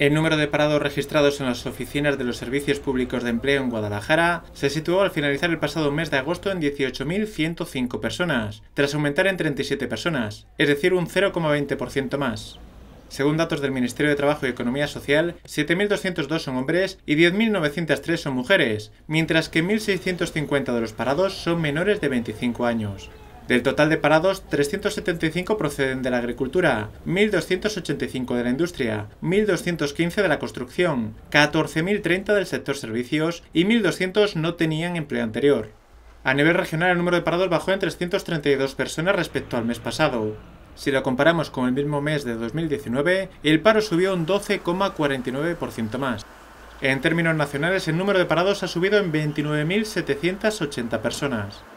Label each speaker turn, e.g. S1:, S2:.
S1: El número de parados registrados en las oficinas de los servicios públicos de empleo en Guadalajara se situó al finalizar el pasado mes de agosto en 18.105 personas, tras aumentar en 37 personas, es decir, un 0,20% más. Según datos del Ministerio de Trabajo y Economía Social, 7.202 son hombres y 10.903 son mujeres, mientras que 1.650 de los parados son menores de 25 años. Del total de parados, 375 proceden de la agricultura, 1.285 de la industria, 1.215 de la construcción, 14.030 del sector servicios y 1.200 no tenían empleo anterior. A nivel regional, el número de parados bajó en 332 personas respecto al mes pasado. Si lo comparamos con el mismo mes de 2019, el paro subió un 12,49% más. En términos nacionales, el número de parados ha subido en 29.780 personas.